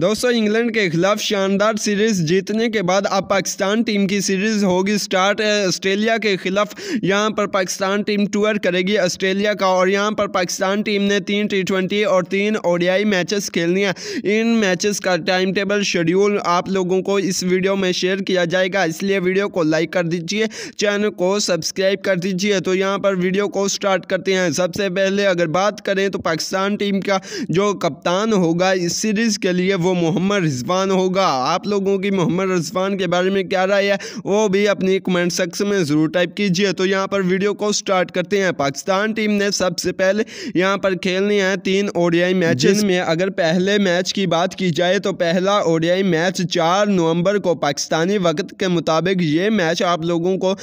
दोस्तों इंग्लैंड के खिलाफ शानदार सीरीज जीतने के बाद अब पाकिस्तान टीम की सीरीज होगी स्टार्ट ऑस्ट्रेलिया के खिलाफ यहाँ पर पाकिस्तान टीम टूर करेगी ऑस्ट्रेलिया का और यहाँ पर पाकिस्तान टीम ने तीन टी ट्वेंटी और तीन ओडियाई मैचेस खेलनी है इन मैचेस का टाइम टेबल शेड्यूल आप लोगों को इस वीडियो में शेयर किया जाएगा इसलिए वीडियो को लाइक कर दीजिए चैनल को सब्सक्राइब कर दीजिए तो यहाँ पर वीडियो को स्टार्ट करते हैं सबसे पहले अगर बात करें तो पाकिस्तान टीम का जो कप्तान होगा इस सीरीज़ के लिए वो वो मोहम्मद रिजवान होगा आप लोगों की मोहम्मद रिजवान के बारे में क्या राय है वो भी अपनी कमेंट सेक्शन में ज़रूर टाइप कीजिए तो यहाँ पर वीडियो को स्टार्ट करते हैं पाकिस्तान टीम ने सबसे पहले यहाँ पर खेलने हैं तीन ओडियाई मैच में अगर पहले मैच की बात की जाए तो पहला ओडियाई मैच चार नवंबर को पाकिस्तानी वक्त के मुताबिक ये मैच आप लोगों को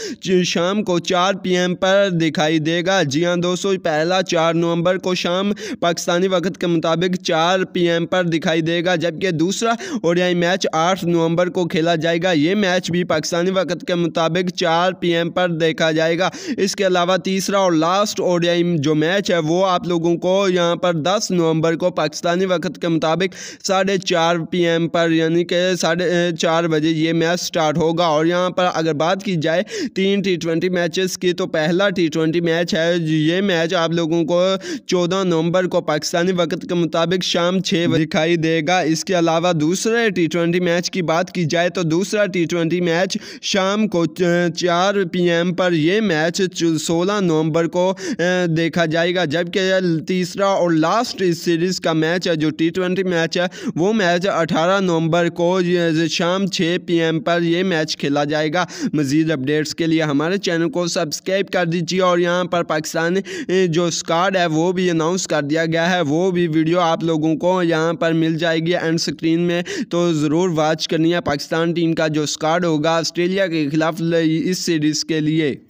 शाम को चार पी पर दिखाई देगा जी हाँ दोस्तों पहला चार नवंबर को शाम पाकिस्तानी वक्त के मुताबिक चार पी पर दिखाई देगा जब जबकि दूसरा ओडीआई मैच आठ नवंबर को खेला जाएगा ये मैच भी पाकिस्तानी वक्त के मुताबिक चार पीएम पर देखा जाएगा इसके अलावा तीसरा और लास्ट ओडीआई जो मैच है वो आप लोगों को यहाँ पर दस नवंबर को पाकिस्तानी वक्त के मुताबिक साढ़े चार पी पर यानी कि साढ़े चार बजे ये मैच स्टार्ट होगा और यहाँ पर अगर बात की जाए तीन टी ट्वेंटी मैचेस की तो पहला टी ट्वेंटी मैच है ये मैच आप लोगों को चौदह नवंबर को पाकिस्तानी वक्त के मुताबिक शाम छः बजे दिखाई देगा इस इसके अलावा दूसरे टी ट्वेंटी मैच की बात की जाए तो दूसरा टी ट्वेंटी मैच शाम को चार पी एम पर यह मैच सोलह नवंबर को देखा जाएगा जबकि तीसरा और लास्ट इस सीरीज़ का मैच है जो टी ट्वेंटी मैच है वो मैच अठारह नवंबर को शाम छः पी एम पर यह मैच खेला जाएगा मज़ीद अपडेट्स के लिए हमारे चैनल को सब्सक्राइब कर दीजिए और यहाँ पर पाकिस्तान जो स्कॉड है वो भी अनाउंस कर दिया गया है वो भी वीडियो आप लोगों को यहाँ पर मिल जाएगी एंड एंड स्क्रीन में तो ज़रूर वॉच करनी है पाकिस्तान टीम का जो स्कॉड होगा ऑस्ट्रेलिया के खिलाफ इस सीरीज़ के लिए